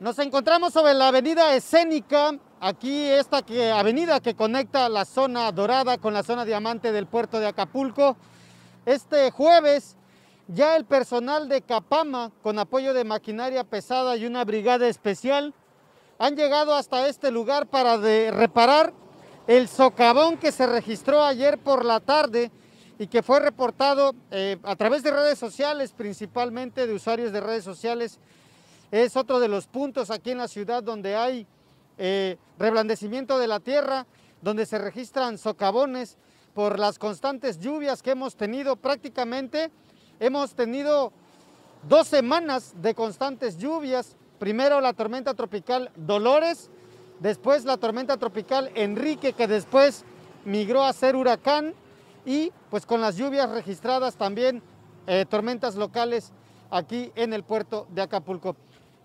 Nos encontramos sobre la avenida escénica, aquí esta que, avenida que conecta la zona dorada con la zona diamante del puerto de Acapulco. Este jueves ya el personal de Capama, con apoyo de maquinaria pesada y una brigada especial, han llegado hasta este lugar para de reparar el socavón que se registró ayer por la tarde y que fue reportado eh, a través de redes sociales, principalmente de usuarios de redes sociales, es otro de los puntos aquí en la ciudad donde hay eh, reblandecimiento de la tierra, donde se registran socavones por las constantes lluvias que hemos tenido prácticamente. Hemos tenido dos semanas de constantes lluvias. Primero la tormenta tropical Dolores, después la tormenta tropical Enrique, que después migró a ser huracán, y pues con las lluvias registradas también eh, tormentas locales aquí en el puerto de Acapulco.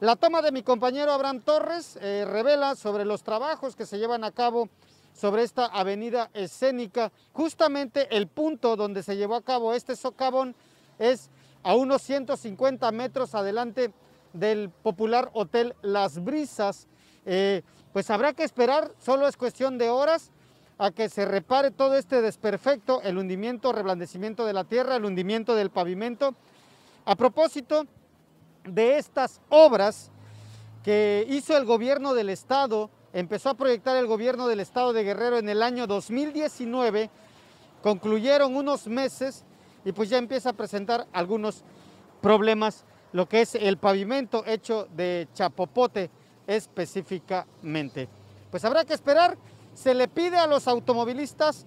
La toma de mi compañero Abraham Torres eh, revela sobre los trabajos que se llevan a cabo sobre esta avenida escénica. Justamente el punto donde se llevó a cabo este socavón es a unos 150 metros adelante del popular Hotel Las Brisas. Eh, pues habrá que esperar, solo es cuestión de horas, a que se repare todo este desperfecto, el hundimiento, reblandecimiento de la tierra, el hundimiento del pavimento. A propósito, de estas obras que hizo el gobierno del estado, empezó a proyectar el gobierno del estado de Guerrero en el año 2019, concluyeron unos meses y pues ya empieza a presentar algunos problemas, lo que es el pavimento hecho de chapopote específicamente. Pues habrá que esperar, se le pide a los automovilistas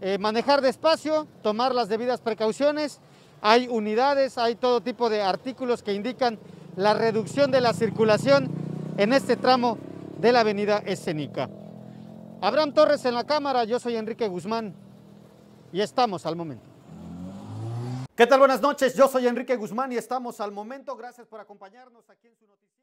eh, manejar despacio, tomar las debidas precauciones, hay unidades, hay todo tipo de artículos que indican la reducción de la circulación en este tramo de la avenida Escénica. Abraham Torres en la cámara, yo soy Enrique Guzmán y estamos al momento. ¿Qué tal? Buenas noches, yo soy Enrique Guzmán y estamos al momento. Gracias por acompañarnos aquí en su noticia.